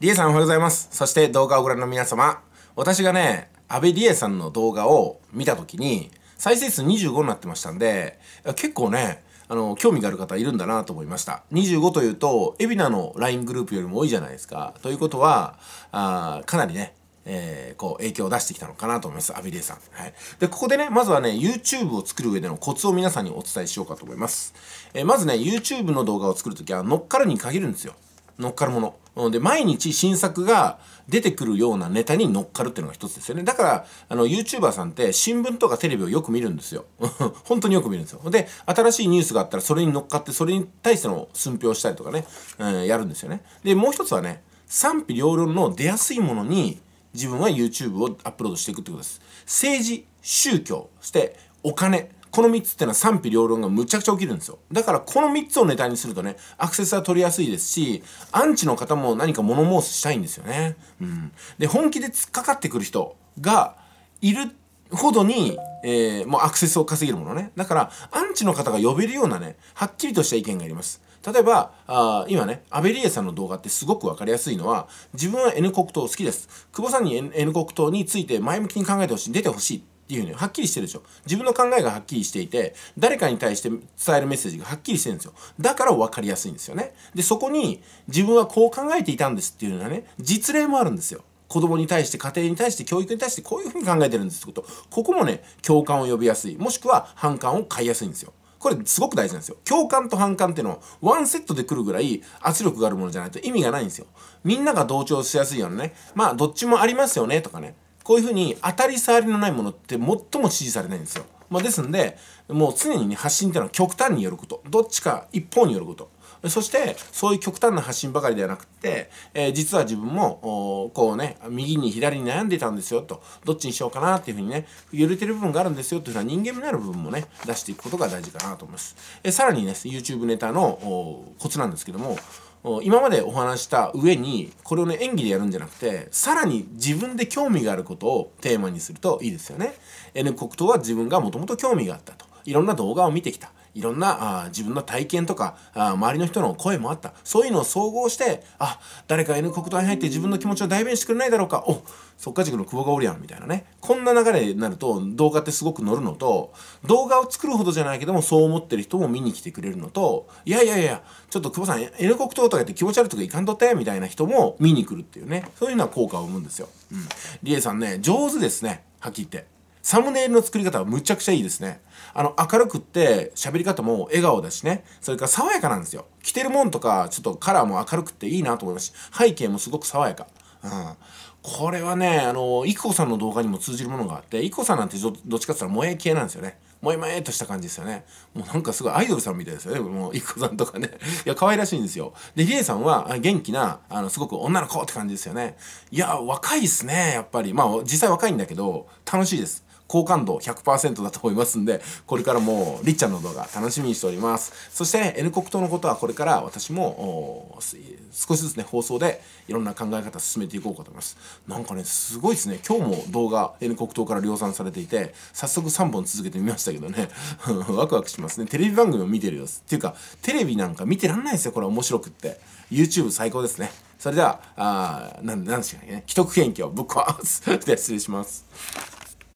リエさんおはようございます。そして動画をご覧の皆様、私がね、安倍理恵さんの動画を見た時に、再生数25になってましたんで、結構ね、あの、興味がある方いるんだなと思いました。25というと、海老名の LINE グループよりも多いじゃないですか。ということは、あかなりね、えー、こう、影響を出してきたのかなと思います。アビリエさん。はい。で、ここでね、まずはね、YouTube を作る上でのコツを皆さんにお伝えしようかと思います。えー、まずね、YouTube の動画を作るときは、乗っかるに限るんですよ。乗っかるもの。で、毎日新作が出てくるようなネタに乗っかるっていうのが一つですよね。だから、あの、YouTuber さんって新聞とかテレビをよく見るんですよ。本当によく見るんですよ。で、新しいニュースがあったらそれに乗っかって、それに対しての寸評したりとかね、えー、やるんですよね。で、もう一つはね、賛否両論の出やすいものに自分は YouTube をアップロードしていくってことです。政治、宗教、そしてお金、この3つってのは賛否両論がむちゃくちゃ起きるんですよ。だからこの3つをネタにするとね、アクセスは取りやすいですし、アンチの方も何か物申すしたいんですよね。うん。で、本気で突っかかってくる人がいるほどに、えー、もうアクセスを稼げるものね。だから、アンチの方が呼べるようなね、はっきりとした意見があります。例えば、あ今ね、アベリエさんの動画ってすごくわかりやすいのは、自分は N 国党好きです。久保さんに N, N 国党について前向きに考えてほしい、出てほしい。っていうのはっきりしてるでしょ。自分の考えがはっきりしていて、誰かに対して伝えるメッセージがはっきりしてるんですよ。だから分かりやすいんですよね。で、そこに自分はこう考えていたんですっていうのはね、実例もあるんですよ。子供に対して、家庭に対して、教育に対して、こういうふうに考えてるんですってこと。ここもね、共感を呼びやすい。もしくは反感を買いやすいんですよ。これすごく大事なんですよ。共感と反感っていうのは、ワンセットで来るぐらい圧力があるものじゃないと意味がないんですよ。みんなが同調しやすいようなね、まあどっちもありますよねとかね、こういうふうに当たり障りのないものって最も支持されないんですよ。まあ、ですんで、もう常に、ね、発信っていうのは極端によること。どっちか一方によること。そして、そういう極端な発信ばかりではなくて、えー、実は自分も、こうね、右に左に悩んでたんですよと、どっちにしようかなっていうふうにね、揺れてる部分があるんですよというのは人間になる部分もね、出していくことが大事かなと思います。えー、さらにね、YouTube ネタのコツなんですけども、今までお話した上にこれをね演技でやるんじゃなくてさらに自分で興味があることをテーマにするといいですよね。N 国とは自分がもともと興味があったといろんな動画を見てきたいろんなあ自分の体験とかあ周りの人の声もあったそういうのを総合してあ誰か N 国体に入って自分の気持ちを代弁してくれないだろうかおそっか塾の久保がおるやんみたいなねこんな流れになると動画ってすごく乗るのと動画を作るほどじゃないけどもそう思ってる人も見に来てくれるのといやいやいやちょっと久保さん N 国党とかって気持ち悪いとかいかんとってみたいな人も見に来るっていうねそういうのは効果を生むんですよ。うん、リエさんね上手ですねはっきり言って。サムネイルの作り方はむちゃくちゃいいですね。あの、明るくって、喋り方も笑顔だしね、それから爽やかなんですよ。着てるもんとか、ちょっとカラーも明るくていいなと思いますし、背景もすごく爽やか。うん。これはね、あの、イくこさんの動画にも通じるものがあって、イくこさんなんてどっちかって言ったら萌え系なんですよね。萌え萌えとした感じですよね。もうなんかすごいアイドルさんみたいですよね。もう、イっさんとかね。いや、可愛らしいんですよ。で、りえさんは元気な、あの、すごく女の子って感じですよね。いや、若いっすね、やっぱり。まあ、実際若いんだけど、楽しいです。好感度100%だと思いますんで、これからもりっちゃんの動画楽しみにしております。そしてね、N 国党のことはこれから私も少しずつね、放送でいろんな考え方進めていこうかと思います。なんかね、すごいですね。今日も動画 N 国党から量産されていて、早速3本続けてみましたけどね、ワクワクしますね。テレビ番組を見てるよ。っていうか、テレビなんか見てらんないですよ、これ面白くって。YouTube 最高ですね。それでは、あー、なん、なんでしたっけね。既得権益をぶっ壊す。で、失礼します。